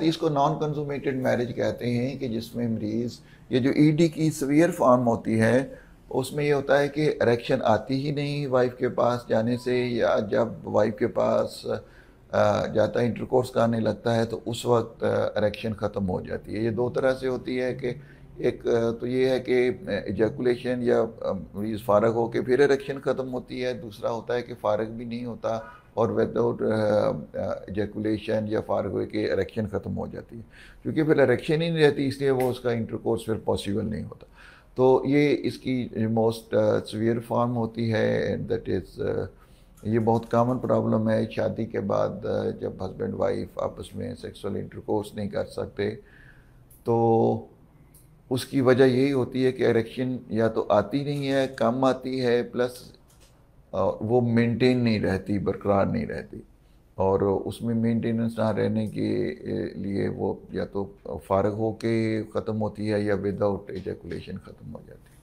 तो इसको non कंजूमेटेड marriage कहते हैं कि जिसमें मरीज़ ये जो ईडी e की सवियर फॉर्म होती है उसमें ये होता है कि इरेक्शन आती ही नहीं वाइफ के पास जाने से या जब वाइफ के पास जाता है इंटरकोर्स करने लगता है तो उस वक्त इरेक्शन ख़त्म हो जाती है ये दो तरह से होती है कि एक तो ये है कि एजैकुलेशन या मरीज़ फारग हो के फिर इरेक्शन ख़त्म होती है दूसरा होता है कि फारग भी नहीं होता और विदाउट जैकुलेशन uh, uh, या फारग के इरेक्शन ख़त्म हो जाती है क्योंकि फिर इरेक्शन ही नहीं रहती इसलिए वो उसका इंटरकोर्स फिर पॉसिबल नहीं होता तो ये इसकी मोस्ट सवियर फॉर्म होती है एंड दैट इज़ ये बहुत कॉमन प्रॉब्लम है शादी के बाद uh, जब हस्बैंड वाइफ आपस में सेक्सुअल इंटरकोर्स नहीं कर सकते तो उसकी वजह यही होती है कि इरेक्शन या तो आती नहीं है कम आती है प्लस वो मेंटेन नहीं रहती बरकरार नहीं रहती और उसमें मेंटेनेंस ना रहने के लिए वो या तो फारग होके ख़त्म होती है या विदाउट एजैकुलेशन ख़त्म हो जाती है